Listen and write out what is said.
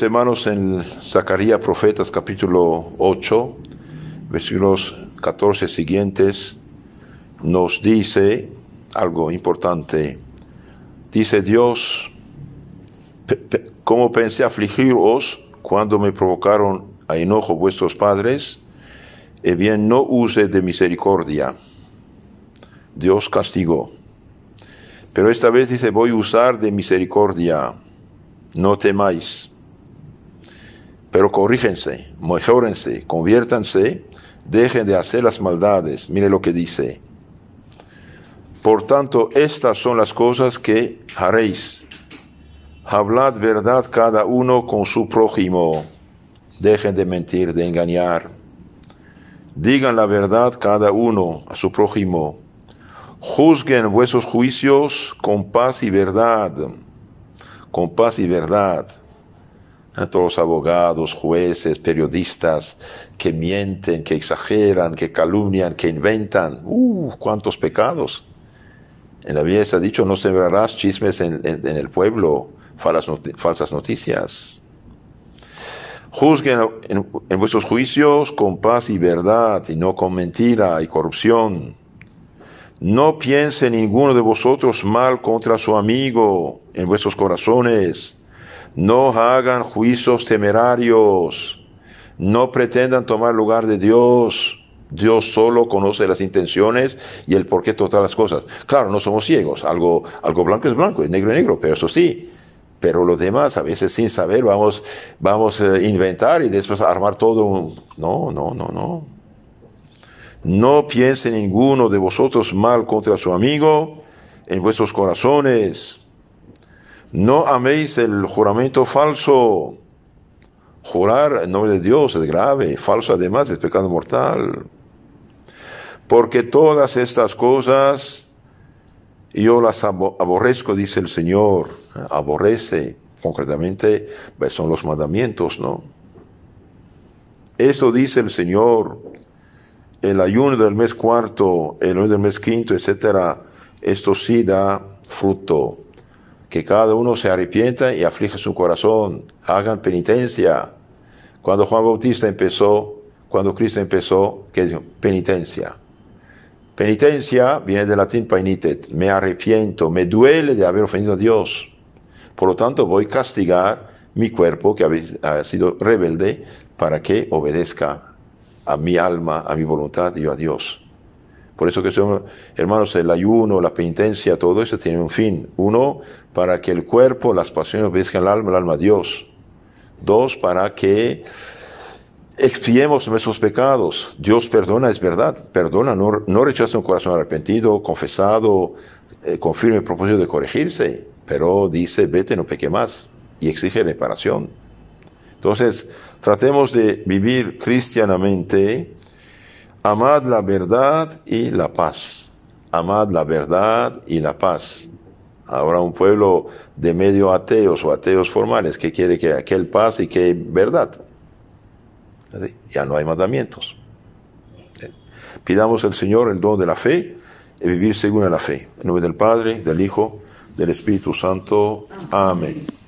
hermanos, en Zacarías Profetas capítulo 8, versículos 14 siguientes, nos dice algo importante. Dice Dios, como pensé afligiros cuando me provocaron a enojo vuestros padres? Eh bien, no use de misericordia. Dios castigó. Pero esta vez dice, voy a usar de misericordia. No temáis pero corrígense, mejórense, conviértanse, dejen de hacer las maldades. Mire lo que dice. Por tanto, estas son las cosas que haréis. Hablad verdad cada uno con su prójimo. Dejen de mentir, de engañar. Digan la verdad cada uno a su prójimo. Juzguen vuestros juicios con paz y verdad. Con paz y verdad todos los abogados, jueces, periodistas que mienten, que exageran, que calumnian, que inventan. ¡Uh! ¡Cuántos pecados! En la Biblia se ha dicho, no sembrarás chismes en, el pueblo, falsas noticias. Juzguen en, en vuestros juicios con paz y verdad, y no con mentira y corrupción. No piense ninguno de vosotros mal contra su amigo en vuestros corazones no hagan juicios temerarios. No pretendan tomar lugar de Dios. Dios solo conoce las intenciones y el porqué de todas las cosas. Claro, no somos ciegos. Algo, algo blanco es blanco, es negro es negro, pero eso sí. Pero los demás, a veces sin saber, vamos, vamos a eh, inventar y después armar todo un... No, no, no, no. No piense ninguno de vosotros mal contra su amigo en vuestros corazones no améis el juramento falso. Jurar en nombre de Dios es grave, falso además es pecado mortal. Porque todas estas cosas yo las aborrezco, dice el Señor. Aborrece, concretamente, pues, son los mandamientos, ¿no? Eso dice el Señor. El ayuno del mes cuarto, el ayuno del mes quinto, etcétera, esto sí da fruto que cada uno se arrepienta y aflige su corazón, hagan penitencia. Cuando Juan Bautista empezó, cuando Cristo empezó, ¿qué dijo? Penitencia. Penitencia viene del latín painitet, me arrepiento, me duele de haber ofendido a Dios. Por lo tanto, voy a castigar mi cuerpo que ha sido rebelde para que obedezca a mi alma, a mi voluntad y a Dios. Por eso que hermanos, el ayuno, la penitencia, todo eso tiene un fin. Uno, para que el cuerpo, las pasiones obedezcan al alma, al alma a Dios. Dos, para que expiemos nuestros pecados. Dios perdona, es verdad, perdona, no, rechaza un corazón arrepentido, confesado, eh, con firme propósito de corregirse, pero dice, vete, no peque más, y exige reparación. Entonces, tratemos de vivir cristianamente, Amad la verdad y la paz. Amad la verdad y la paz. Habrá un pueblo de medio ateos o ateos formales que quiere que aquel paz y que verdad. Ya no hay mandamientos. Pidamos al Señor el don de la fe y vivir según la fe. En nombre del Padre, del Hijo, del Espíritu Santo. Amén.